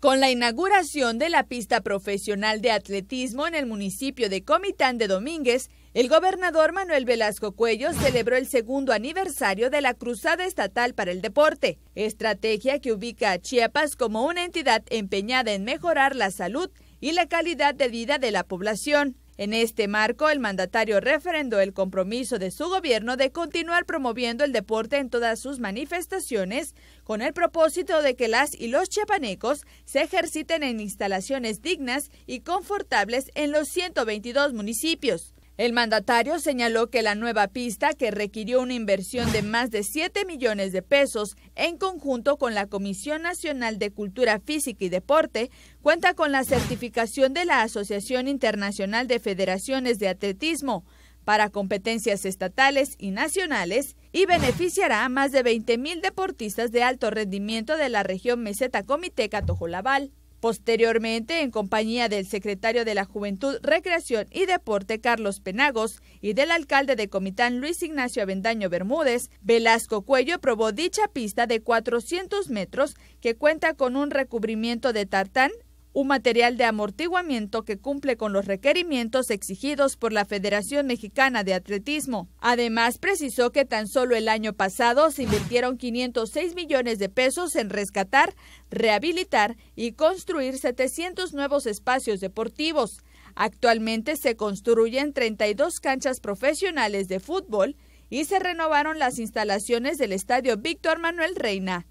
con la inauguración de la pista profesional de atletismo en el municipio de Comitán de Domínguez, el gobernador Manuel Velasco Cuello celebró el segundo aniversario de la Cruzada Estatal para el Deporte, estrategia que ubica a Chiapas como una entidad empeñada en mejorar la salud y la calidad de vida de la población. En este marco, el mandatario referendó el compromiso de su gobierno de continuar promoviendo el deporte en todas sus manifestaciones, con el propósito de que las y los chiapanecos se ejerciten en instalaciones dignas y confortables en los 122 municipios. El mandatario señaló que la nueva pista, que requirió una inversión de más de 7 millones de pesos en conjunto con la Comisión Nacional de Cultura Física y Deporte, cuenta con la certificación de la Asociación Internacional de Federaciones de Atletismo para competencias estatales y nacionales y beneficiará a más de 20 mil deportistas de alto rendimiento de la región meseta Comité Catojolabal. Posteriormente, en compañía del secretario de la Juventud, Recreación y Deporte, Carlos Penagos, y del alcalde de Comitán, Luis Ignacio Avendaño Bermúdez, Velasco Cuello probó dicha pista de 400 metros que cuenta con un recubrimiento de tartán un material de amortiguamiento que cumple con los requerimientos exigidos por la Federación Mexicana de Atletismo. Además, precisó que tan solo el año pasado se invirtieron 506 millones de pesos en rescatar, rehabilitar y construir 700 nuevos espacios deportivos. Actualmente se construyen 32 canchas profesionales de fútbol y se renovaron las instalaciones del Estadio Víctor Manuel Reina.